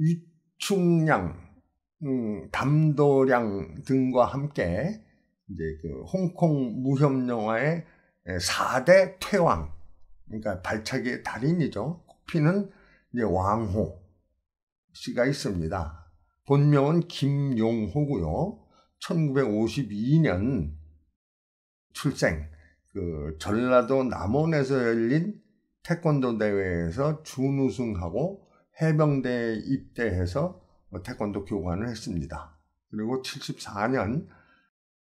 위충량 음, 담도량 등과 함께 이제 그 홍콩 무협 영화의 4대 퇴왕, 그러니까 발차기의 달인이죠. 코피는 이제 왕호 씨가 있습니다. 본명은 김용호고요. 1952년 출생, 그 전라도 남원에서 열린 태권도 대회에서 준우승하고 해병대에 입대해서 뭐 태권도 교관을 했습니다. 그리고 74년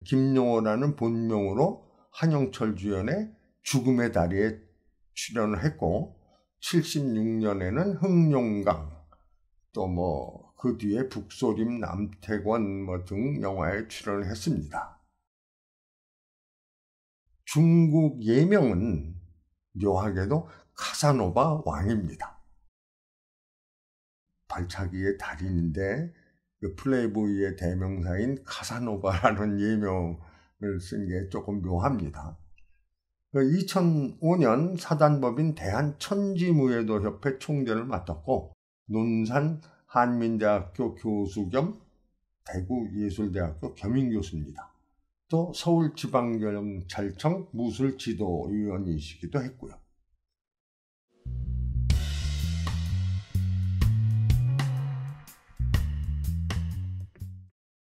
김용호라는 본명으로 한영철 주연의 죽음의 다리에 출연을 했고 76년에는 흥룡강 또 뭐 그 뒤에 북소림 남태권 뭐등 영화에 출연을 했습니다. 중국 예명은 묘하게도 카사노바 왕입니다. 발차기의 달인인데 그 플레이보이의 대명사인 카사노바라는 예명을 쓴 게 조금 묘합니다. 2005년 그 사단법인 대한천지무예도협회 총재를 맡았고 논산 한민대학교 교수 겸 대구예술대학교 겸임교수입니다. 또 서울지방경찰청 무술지도위원이시기도 했고요.